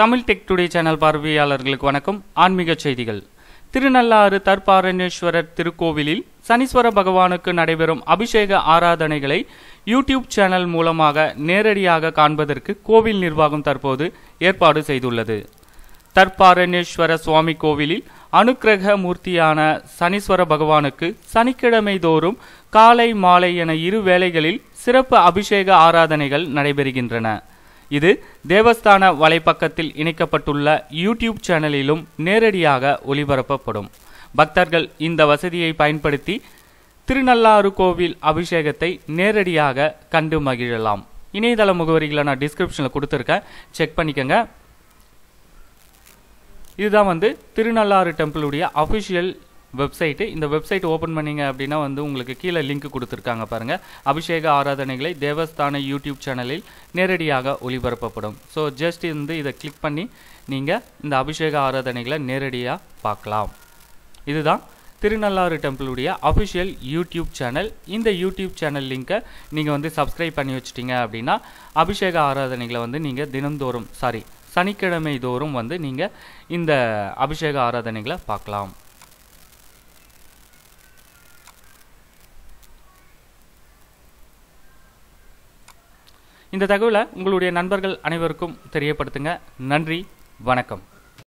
Tamil tech today channel பார்வையாளர்களுக்கு வணக்கம் ஆன்மீக செய்திகள் திருநள்ளாறு தற்பாரணேஸ்வரர் திருக்கோவிலில் சனீஸ்வர பகவானுக்கு நடைபெறும் அபிஷேக ஆராதனைகளை யூடியூப் சேனல் மூலமாக நேரடியாக காண்பதற்கு கோவில் நிர்வாகம் தற்போது ஏற்பாடு செய்துள்ளது தற்பாரணேஸ்வர சுவாமி கோவிலில் அனுக்கிரக மூர்த்தியான சனீஸ்வர பகவானுக்கு சனிக்கிழமை தோறும் காலை மாலை என இரு வேளைகளில் சிறப்பு அபிஷேக ஆராதனைகள் நடைபெறுகின்றன இது தேவஸ்தான வலைப்பக்கத்தில் இணைக்கப்பட்டுள்ள யூடியூப் சேனலிலும் நேரடியாக ஒளிபரப்பப்படும் பக்தர்கள் இந்த வசதியை பயன்படுத்தி திருநள்ளாறு கோவில் அபிஷேகத்தை நேரடியாக கண்டு மகிழலாம் இணையதள முகவரிகளை நான் டிஸ்கிரிப்ஷனில் கொடுத்துருக்கேன் செக் பண்ணிக்கோங்க இதுதான் வந்து திருநள்ளாறு டெம்பிளுடைய அஃபிஷியல் வெப்சைட்டு இந்த வெப்சைட் ஓப்பன் பண்ணிங்க அப்படின்னா வந்து உங்களுக்கு கீழே லிங்க் கொடுத்துருக்காங்க பாருங்கள் அபிஷேக ஆராதனைகளை தேவஸ்தான யூடியூப் சேனலில் நேரடியாக ஒளிபரப்பப்படும் ஸோ ஜஸ்ட் வந்து இதை கிளிக் பண்ணி நீங்கள் இந்த அபிஷேக ஆராதனைகளை நேரடியாக பார்க்கலாம் இதுதான் திருநள்ளாறு டெம்பிளுடைய அஃபிஷியல் யூடியூப் சேனல் இந்த யூடியூப் சேனல் லிங்கை நீங்கள் வந்து சப்ஸ்கிரைப் பண்ணி வச்சிட்டிங்க அப்படின்னா அபிஷேக ஆராதனைகளை வந்து நீங்கள் தினந்தோறும் சாரி சனிக்கிழமை தோறும் வந்து நீங்கள் இந்த அபிஷேக ஆராதனைகளை பார்க்கலாம் இந்த தகவலை உங்களுடைய நண்பர்கள் அனைவருக்கும் தெரியப்படுத்துங்க நன்றி வணக்கம்